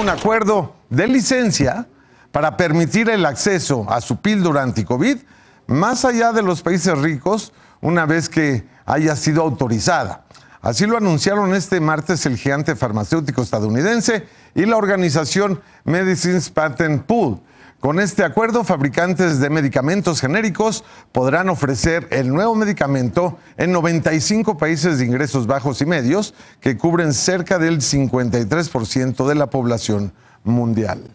un acuerdo de licencia para permitir el acceso a su durante COVID más allá de los países ricos una vez que haya sido autorizada. Así lo anunciaron este martes el gigante farmacéutico estadounidense y la organización Medicines Patent Pool, con este acuerdo, fabricantes de medicamentos genéricos podrán ofrecer el nuevo medicamento en 95 países de ingresos bajos y medios, que cubren cerca del 53% de la población mundial.